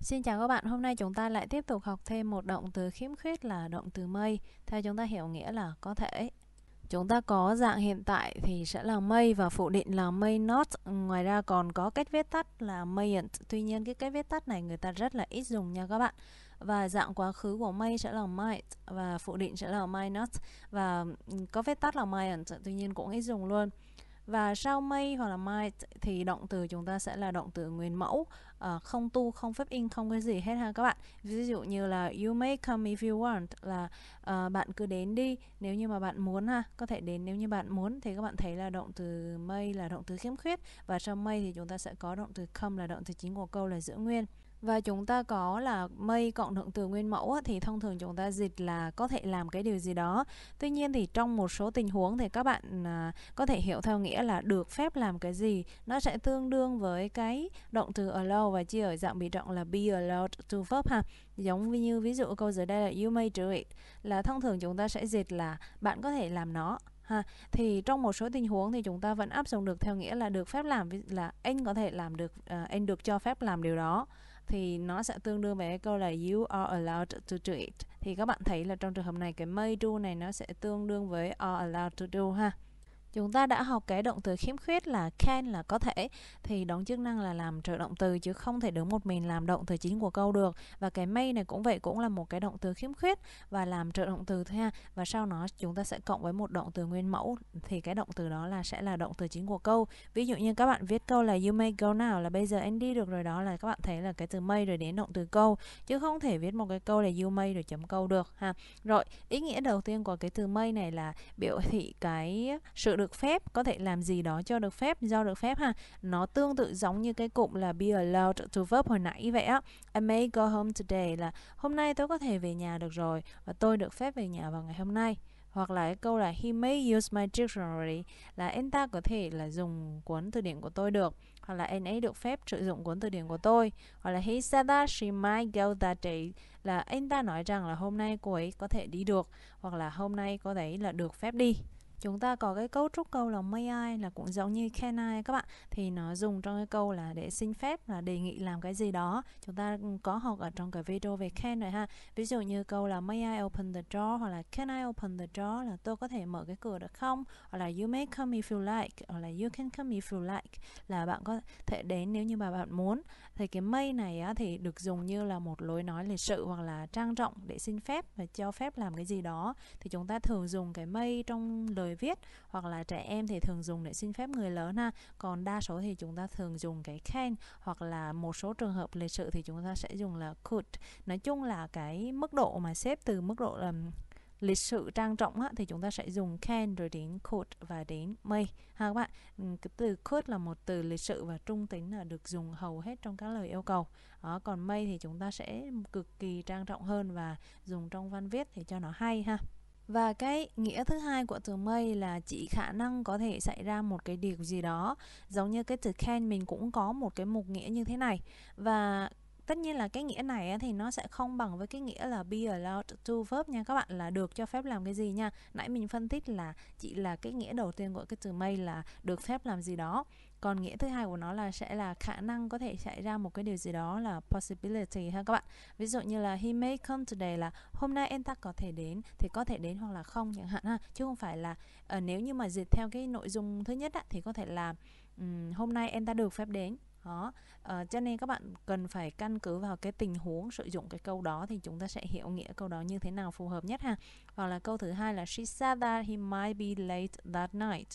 Xin chào các bạn, hôm nay chúng ta lại tiếp tục học thêm một động từ khiếm khuyết là động từ mây Theo chúng ta hiểu nghĩa là có thể Chúng ta có dạng hiện tại thì sẽ là mây và phụ định là mây not Ngoài ra còn có cách viết tắt là mayent Tuy nhiên cái cách viết tắt này người ta rất là ít dùng nha các bạn Và dạng quá khứ của mây sẽ là might và phụ định sẽ là may not Và có viết tắt là mayent, tuy nhiên cũng ít dùng luôn và sau may hoặc là might thì động từ chúng ta sẽ là động từ nguyên mẫu uh, không tu không phép in không cái gì hết ha các bạn ví dụ như là you may come if you want là uh, bạn cứ đến đi nếu như mà bạn muốn ha có thể đến nếu như bạn muốn thì các bạn thấy là động từ may là động từ khiếm khuyết và sau may thì chúng ta sẽ có động từ come là động từ chính của câu là giữ nguyên và chúng ta có là mây cộng động từ nguyên mẫu thì thông thường chúng ta dịch là có thể làm cái điều gì đó tuy nhiên thì trong một số tình huống thì các bạn à, có thể hiểu theo nghĩa là được phép làm cái gì nó sẽ tương đương với cái động từ allow và chia ở dạng bị động là be allowed to verb ha giống như ví dụ câu dưới đây là you may do it là thông thường chúng ta sẽ dịch là bạn có thể làm nó ha thì trong một số tình huống thì chúng ta vẫn áp dụng được theo nghĩa là được phép làm là anh có thể làm được à, anh được cho phép làm điều đó thì nó sẽ tương đương với câu là you are allowed to do it thì các bạn thấy là trong trường hợp này cái may do này nó sẽ tương đương với are allowed to do ha Chúng ta đã học cái động từ khiếm khuyết là can là có thể Thì đóng chức năng là làm trợ động từ chứ không thể đứng một mình làm động từ chính của câu được Và cái may này cũng vậy cũng là một cái động từ khiếm khuyết và làm trợ động từ thôi ha Và sau đó chúng ta sẽ cộng với một động từ nguyên mẫu Thì cái động từ đó là sẽ là động từ chính của câu Ví dụ như các bạn viết câu là you may go now là bây giờ anh đi được rồi đó là các bạn thấy là cái từ may rồi đến động từ câu Chứ không thể viết một cái câu là you may rồi chấm câu được ha Rồi ý nghĩa đầu tiên của cái từ may này là biểu thị cái sự được phép có thể làm gì đó cho được phép do được phép ha nó tương tự giống như cái cụm là be allowed to verb hồi nãy vậy á I may go home today là hôm nay tôi có thể về nhà được rồi và tôi được phép về nhà vào ngày hôm nay hoặc là cái câu là he may use my dictionary là anh ta có thể là dùng cuốn từ điển của tôi được hoặc là anh ấy được phép sử dụng cuốn từ điển của tôi hoặc là he said that she might go that day là anh ta nói rằng là hôm nay cô ấy có thể đi được hoặc là hôm nay cô ấy là được phép đi chúng ta có cái cấu trúc câu là may I là cũng giống như can I các bạn thì nó dùng trong cái câu là để xin phép là đề nghị làm cái gì đó chúng ta ừ, có học ở trong cái video về can rồi ha ví dụ như câu là may I open the door hoặc là can I open the door là tôi có thể mở cái cửa được không hoặc là you may come if you like hoặc là you can come if you like là bạn có thể đến nếu như mà bạn muốn thì cái may này á, thì được dùng như là một lối nói lịch sự hoặc là trang trọng để xin phép và cho phép làm cái gì đó thì chúng ta thường dùng cái may trong lời lời viết hoặc là trẻ em thì thường dùng để xin phép người lớn ha còn đa số thì chúng ta thường dùng cái can hoặc là một số trường hợp lịch sự thì chúng ta sẽ dùng là could nói chung là cái mức độ mà xếp từ mức độ là lịch sự trang trọng á, thì chúng ta sẽ dùng can rồi đến could và đến may ha các bạn cái từ could là một từ lịch sự và trung tính là được dùng hầu hết trong các lời yêu cầu đó, còn may thì chúng ta sẽ cực kỳ trang trọng hơn và dùng trong văn viết thì cho nó hay ha và cái nghĩa thứ hai của từ may là chỉ khả năng có thể xảy ra một cái điều gì đó giống như cái từ can mình cũng có một cái mục nghĩa như thế này và tất nhiên là cái nghĩa này thì nó sẽ không bằng với cái nghĩa là be allowed to verb nha các bạn là được cho phép làm cái gì nha nãy mình phân tích là chỉ là cái nghĩa đầu tiên của cái từ may là được phép làm gì đó còn nghĩa thứ hai của nó là sẽ là khả năng có thể xảy ra một cái điều gì đó là possibility ha các bạn ví dụ như là he may come today là hôm nay anh ta có thể đến thì có thể đến hoặc là không chẳng hạn ha chứ không phải là uh, nếu như mà dịch theo cái nội dung thứ nhất á, thì có thể là um, hôm nay anh ta được phép đến đó à, cho nên các bạn cần phải căn cứ vào cái tình huống sử dụng cái câu đó thì chúng ta sẽ hiểu nghĩa câu đó như thế nào phù hợp nhất ha hoặc là câu thứ hai là she said that he might be late that night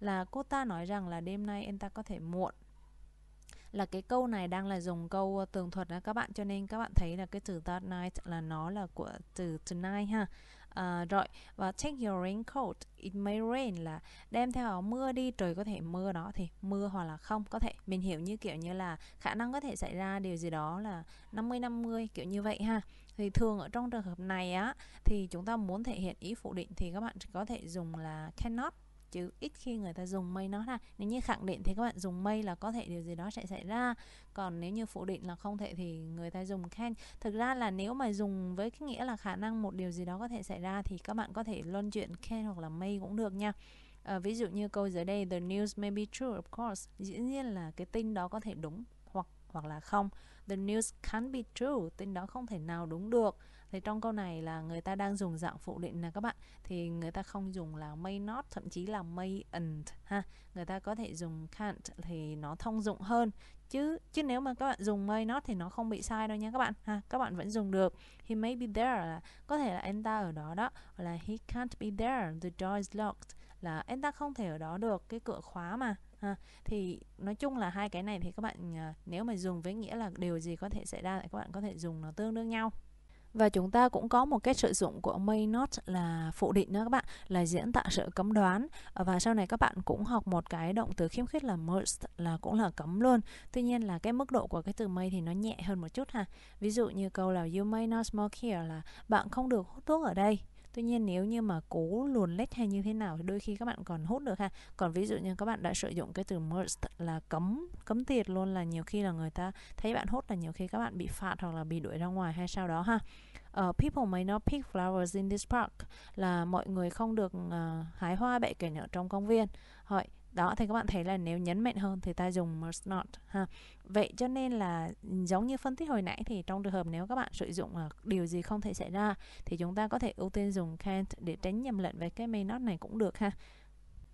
là cô ta nói rằng là đêm nay anh ta có thể muộn là cái câu này đang là dùng câu ờ, tường thuật đó các bạn cho nên các bạn thấy là cái từ that night là nó là của từ tonight ha à, rồi và take your raincoat it may rain là đem theo áo mưa đi trời có thể mưa đó thì mưa hoặc là không có thể mình hiểu như kiểu như là khả năng có thể xảy ra điều gì đó là 50 50 kiểu như vậy ha thì thường ở trong trường hợp này á thì chúng ta muốn thể hiện ý phủ định thì các bạn có thể dùng là cannot chứ ít khi người ta dùng may nó ha nếu như khẳng định thì các bạn dùng may là có thể điều gì đó sẽ xảy ra còn nếu như phủ định là không thể thì người ta dùng can thực ra là nếu mà dùng với cái nghĩa là khả năng một điều gì đó có thể xảy ra thì các bạn có thể luân chuyển can hoặc là may cũng được nha à, ví dụ như câu dưới đây the news may be true of course dĩ nhiên là cái tin đó có thể đúng hoặc hoặc là không The news can't be true Tin đó không thể nào đúng được Thì trong câu này là người ta đang dùng dạng phụ định nè các bạn Thì người ta không dùng là may not Thậm chí là may and ha Người ta có thể dùng can't Thì nó thông dụng hơn Chứ chứ nếu mà các bạn dùng may not thì nó không bị sai đâu nha các bạn ha Các bạn vẫn dùng được He may be there là có thể là anh ta ở đó đó Hoặc là he can't be there The door is locked là anh ta không thể ở đó được cái cửa khóa mà ha. thì nói chung là hai cái này thì các bạn à, nếu mà dùng với nghĩa là điều gì có thể xảy ra thì các bạn có thể dùng nó tương đương nhau và chúng ta cũng có một cái sử dụng của may not là phụ định đó các bạn là diễn tả sự cấm đoán và sau này các bạn cũng học một cái động từ khiếm khuyết là must là cũng là cấm luôn tuy nhiên là cái mức độ của cái từ may thì nó nhẹ hơn một chút ha ví dụ như câu là you may not smoke here là bạn không được hút thuốc ở đây tuy nhiên nếu như mà cố luồn lết hay như thế nào thì đôi khi các bạn còn hút được ha còn ví dụ như các bạn đã sử dụng cái từ must là cấm cấm tiệt luôn là nhiều khi là người ta thấy bạn hút là nhiều khi các bạn bị phạt hoặc là bị đuổi ra ngoài hay sao đó ha uh, people may not pick flowers in this park là mọi người không được uh, hái hoa bậy cảnh ở trong công viên hỏi đó thì các bạn thấy là nếu nhấn mạnh hơn thì ta dùng must not ha vậy cho nên là ừ, giống như phân tích hồi nãy thì trong trường hợp nếu các bạn sử dụng ờ, điều gì không thể xảy ra thì chúng ta có thể ưu tiên dùng can't để tránh nhầm lẫn với cái may not này cũng được ha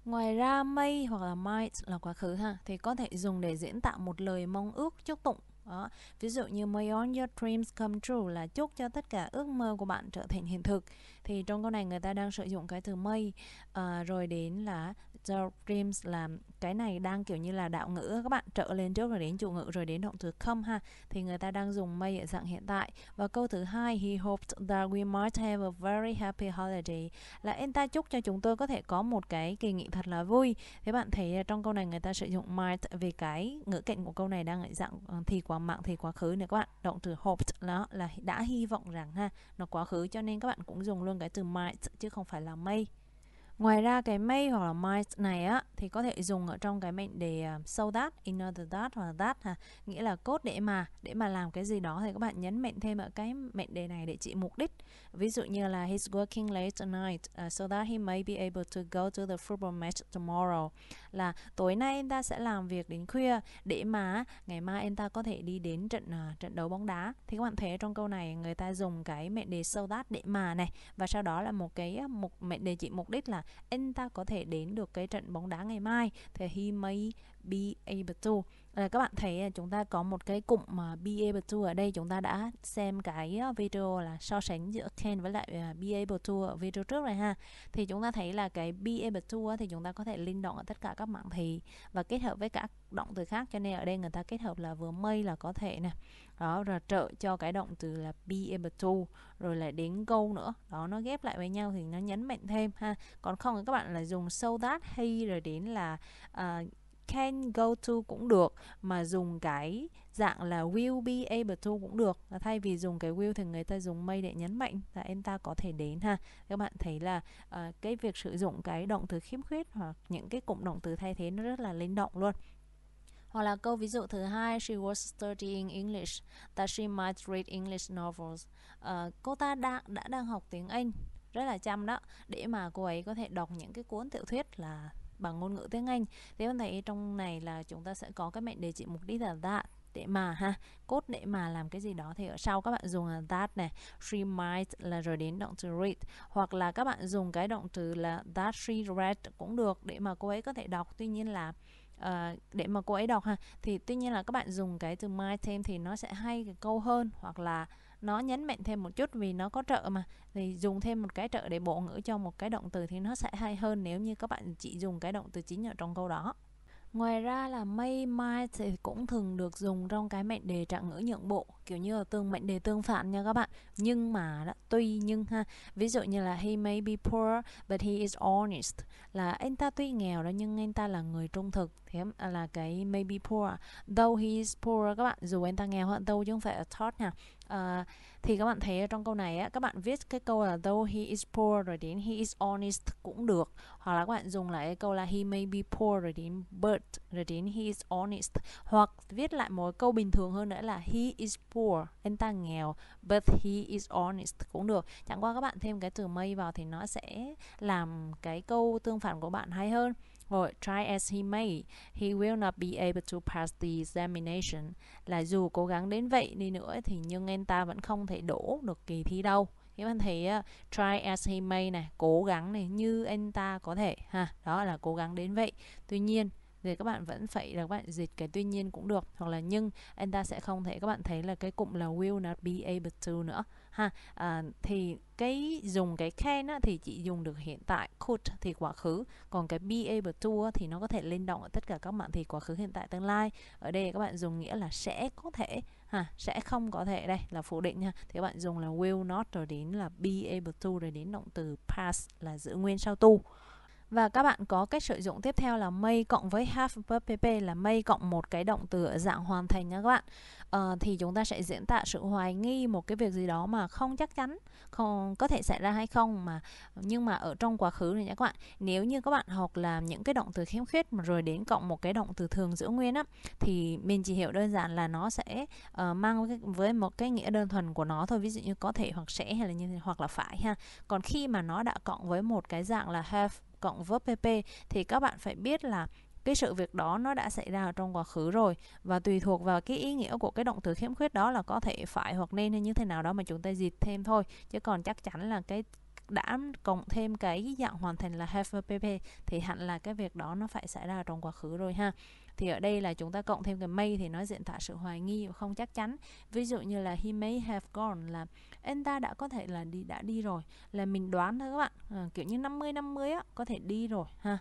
Ngoài ra may hoặc là might là quá khứ ha thì có thể dùng để diễn tả một lời mong ước chúc tụng đó. Ví dụ như may all your dreams come true là chúc cho tất cả ước mơ của bạn trở thành hiện thực. Thì trong câu này người ta đang sử dụng cái từ may à, rồi đến là Joe Dreams là cái này đang kiểu như là đạo ngữ các bạn trợ lên trước rồi đến chủ ngữ rồi đến động từ không ha thì người ta đang dùng may ở dạng hiện tại và câu thứ hai he hoped that we might have a very happy holiday là anh ta chúc cho chúng tôi có thể có một cái kỳ nghỉ thật là vui thế bạn thấy trong câu này người ta sử dụng might về cái ngữ cảnh của câu này đang ở dạng ờ, thì quá mạng thì quá khứ này các bạn động từ hoped nó là đã hy vọng rằng ha nó quá khứ cho nên các bạn cũng dùng luôn cái từ might chứ không phải là may Ngoài ra cái may hoặc là might này á thì có thể dùng ở trong cái mệnh đề so that, in order that hoặc là that ha, nghĩa là cốt để mà để mà làm cái gì đó thì các bạn nhấn mệnh thêm ở cái mệnh đề này để chỉ mục đích. Ví dụ như là he's working late tonight uh, à, so that he may be able to go to the football match tomorrow là tối nay em ta sẽ làm việc đến khuya để mà ngày mai em ta có thể đi đến trận uh, trận đấu bóng đá thì các bạn thấy trong câu này người ta dùng cái mệnh đề so that để mà này và sau đó là một cái mục mệnh đề chỉ mục đích là em ta có thể đến được cái trận bóng đá ngày mai thì he may be able to là ờ, các bạn thấy ờ, chúng ta có một cái cụm mà ờ, be able to ở đây chúng ta đã xem cái video là so sánh giữa can với lại be able to ở video trước này ha thì chúng ta thấy là cái be able to thì chúng ta có thể linh động ở tất cả các mạng thì và kết hợp với các động từ khác cho nên ở đây người ta kết hợp là vừa mây là có thể nè đó rồi trợ cho cái động từ là be able to rồi lại đến câu nữa đó nó ghép lại với nhau thì nó nhấn mạnh thêm ha còn không thì các bạn là dùng so that hay rồi đến là uh, can go to cũng được mà dùng cái dạng là will be able to cũng được thay vì dùng cái will thì người ta dùng may để nhấn mạnh là em ta có thể đến ha các bạn thấy là uh, cái việc sử dụng cái động từ khiếm khuyết hoặc những cái cụm động từ thay thế nó rất là linh động luôn hoặc là câu ví dụ thứ hai she was studying English that she might read English novels uh, cô ta đang đã đang học tiếng Anh rất là chăm đó để mà cô ấy có thể đọc những cái cuốn tiểu thuyết là bằng ngôn ngữ tiếng Anh thì bạn thấy trong này là chúng ta sẽ có các mệnh đề chỉ mục đích là that để mà ha cốt để mà làm cái gì đó thì ở sau các bạn dùng là that này she might là rồi đến động từ read hoặc là các bạn dùng cái động từ là that she read cũng được để mà cô ấy có thể đọc tuy nhiên là Uh, để mà cô ấy đọc ha thì tuy nhiên là các bạn dùng cái từ might thêm thì nó sẽ hay cái câu hơn hoặc là nó nhấn mạnh thêm một chút vì nó có trợ mà thì dùng thêm một cái trợ để bổ ngữ cho một cái động từ thì nó sẽ hay hơn nếu như các bạn chỉ dùng cái động từ chính ở trong câu đó Ngoài ra là may might thì cũng thường được dùng trong cái mệnh đề trạng ngữ nhượng bộ kiểu như là tương mệnh đề tương phản nha các bạn nhưng mà đó, tuy nhưng ha ví dụ như là he may be poor but he is honest là anh ta tuy nghèo đó nhưng anh ta là người trung thực thế là cái may be poor though he is poor các bạn dù anh ta nghèo hơn though chứ không phải a thought nha à, thì các bạn thấy trong câu này á, các bạn viết cái câu là though he is poor rồi đến he is honest cũng được hoặc là các bạn dùng lại cái câu là he may be poor rồi đến but rồi đến he is honest hoặc viết lại một câu bình thường hơn nữa là he is poor anh ta nghèo but he is honest cũng được chẳng qua các bạn thêm cái từ may vào thì nó sẽ làm cái câu tương phản của bạn hay hơn rồi try as he may he will not be able to pass the examination là dù cố gắng đến vậy đi nữa thì nhưng anh ta vẫn không thể đổ được kỳ thi đâu các bạn thấy uh, try as he may này cố gắng này như anh ta có thể ha đó là cố gắng đến vậy tuy nhiên thì các bạn vẫn phải là các bạn dịch cái tuy nhiên cũng được hoặc là nhưng anh ta sẽ không thể các bạn thấy là cái cụm là will not be able to nữa ha à, thì cái dùng cái can á, thì chỉ dùng được hiện tại could thì quá khứ còn cái be able to á, thì nó có thể lên động ở tất cả các bạn thì quá khứ hiện tại tương lai ở đây các bạn dùng nghĩa là sẽ có thể ha sẽ không có thể đây là phủ định nha thì các bạn dùng là will not rồi đến là be able to rồi đến động từ past là giữ nguyên sau tu và các bạn có cách sử dụng tiếp theo là may cộng với have verb PP là may cộng một cái động từ ở dạng hoàn thành nha các bạn. À, thì chúng ta sẽ diễn tả sự hoài nghi một cái việc gì đó mà không chắc chắn, không có thể xảy ra hay không mà nhưng mà ở trong quá khứ này nha các bạn. Nếu như các bạn học là những cái động từ khiếm khuyết mà rồi đến cộng một cái động từ thường giữ nguyên á thì mình chỉ hiểu đơn giản là nó sẽ uh, mang với một cái nghĩa đơn thuần của nó thôi ví dụ như có thể hoặc sẽ hay là như hoặc là phải ha còn khi mà nó đã cộng với một cái dạng là have cộng verb PP thì các bạn phải biết là cái sự việc đó nó đã xảy ra trong quá khứ rồi và tùy thuộc vào cái ý nghĩa của cái động từ khiếm khuyết đó là có thể phải hoặc nên hay như thế nào đó mà chúng ta dịch thêm thôi chứ còn chắc chắn là cái đã cộng thêm cái dạng hoàn thành là have pp thì hẳn là cái việc đó nó phải xảy ra trong quá khứ rồi ha thì ở đây là chúng ta cộng thêm cái may thì nó diễn tả sự hoài nghi và không chắc chắn ví dụ như là he may have gone là anh ta đã có thể là đi đã đi rồi là mình đoán thôi các bạn à, kiểu như 50 50 á có thể đi rồi ha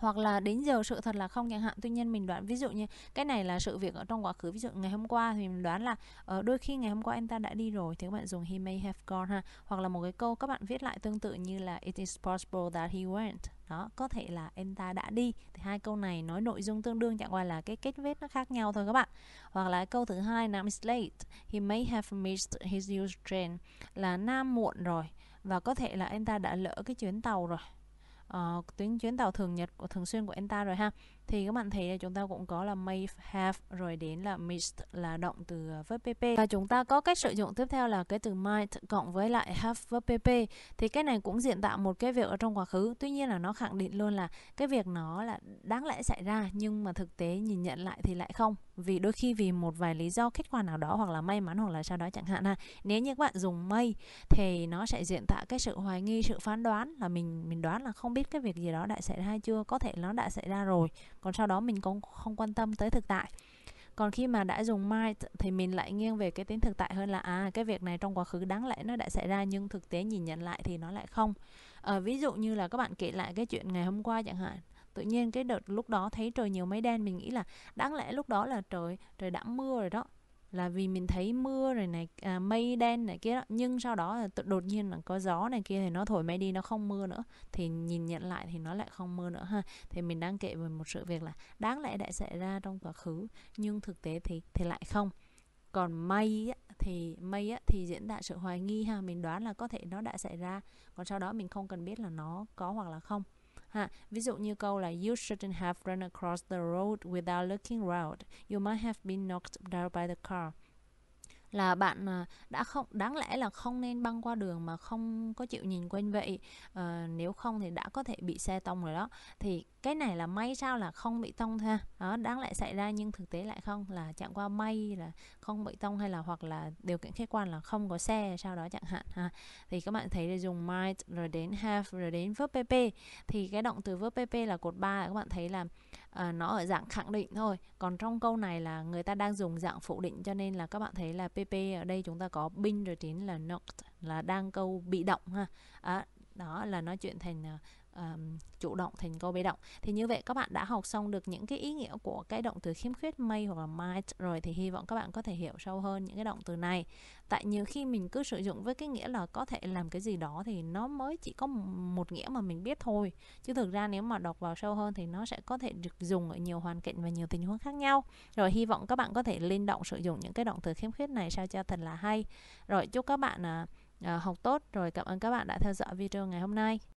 hoặc là đến giờ sự thật là không chẳng hạn tuy nhiên mình đoán ví dụ như cái này là sự việc ở trong quá khứ ví dụ ngày hôm qua thì mình đoán là uh, đôi khi ngày hôm qua anh ta đã đi rồi thì các bạn dùng he may have gone ha hoặc là một cái câu các bạn viết lại tương tự như là it is possible that he went đó có thể là anh ta đã đi thì hai câu này nói nội dung tương đương chẳng qua là cái kết vết nó khác nhau thôi các bạn hoặc là câu thứ hai nam is late he may have missed his usual train là nam muộn rồi và có thể là anh ta đã lỡ cái chuyến tàu rồi uh, ờ, tuyến chuyến tàu thường nhật của thường xuyên của anh ta rồi ha thì các bạn thấy là chúng ta cũng có là may have rồi đến là missed là động từ ờ, verb pp và chúng ta có cách sử dụng tiếp theo là cái từ might cộng với lại have verb pp thì cái này cũng diễn tạo một cái việc ở trong quá khứ tuy nhiên là nó khẳng định luôn là cái việc nó là đáng lẽ xảy ra nhưng mà thực tế nhìn nhận lại thì lại không vì đôi khi vì một vài lý do khách quan nào đó hoặc là may mắn hoặc là sao đó chẳng hạn ha nếu như các bạn dùng may thì nó sẽ diễn tạo cái sự hoài nghi sự phán đoán là mình mình đoán là không biết cái việc gì đó đã xảy ra hay chưa có thể nó đã xảy ra rồi còn sau đó mình cũng không quan tâm tới thực tại còn khi mà đã dùng mai thì mình lại nghiêng về cái tính thực tại hơn là à cái việc này trong quá khứ đáng lẽ nó đã xảy ra nhưng thực tế nhìn nhận lại thì nó lại không à, ví dụ như là các bạn kể lại cái chuyện ngày hôm qua chẳng hạn tự nhiên cái đợt lúc đó thấy trời nhiều mây đen mình nghĩ là đáng lẽ lúc đó là trời trời đã mưa rồi đó là vì mình thấy mưa rồi này à, mây đen này kia đó nhưng sau đó đột nhiên là có gió này kia thì nó thổi mây đi nó không mưa nữa thì nhìn nhận lại thì nó lại không mưa nữa ha thì mình đang kể về một sự việc là đáng lẽ đã xảy ra trong quá khứ nhưng thực tế thì thì lại không còn mây á, thì mây á, thì diễn đạt sự hoài nghi ha mình đoán là có thể nó đã xảy ra còn sau đó mình không cần biết là nó có hoặc là không ha ví dụ như câu là you shouldn't have run across the road without looking round you might have been knocked down by the car là bạn à, đã không đáng lẽ là không nên băng qua đường mà không có chịu nhìn quanh vậy à, nếu không thì đã có thể bị xe tông rồi đó thì cái này là may sao là không bị tông thôi đó đáng lẽ xảy ra nhưng thực tế lại không là chẳng qua may là không bị tông hay là hoặc là điều kiện khách quan là không có xe sau đó chẳng hạn ha thì các bạn thấy là dùng might rồi đến have rồi đến verb pp thì cái động từ verb pp là cột 3 các bạn thấy là à, nó ở dạng khẳng định thôi còn trong câu này là người ta đang dùng dạng phủ định cho nên là các bạn thấy là pp ở đây chúng ta có bin rồi chính là not là đang câu bị động ha à, đó là nói chuyện thành ờ, um, chủ động thành câu bị động thì như vậy các bạn đã học xong được những cái ý nghĩa của cái động từ khiếm khuyết may hoặc là might rồi thì hy vọng các bạn có thể hiểu sâu hơn những cái động từ này tại nhiều khi mình cứ sử dụng với cái nghĩa là có thể làm cái gì đó thì nó mới chỉ có một nghĩa mà mình biết thôi chứ thực ra nếu mà đọc vào sâu hơn thì nó sẽ có thể được dùng ở nhiều hoàn cảnh và nhiều tình huống khác nhau rồi hy vọng các bạn có thể linh động sử dụng những cái động từ khiếm khuyết này sao cho thật là hay rồi chúc các bạn uh, học tốt rồi cảm ơn các bạn đã theo dõi video ngày hôm nay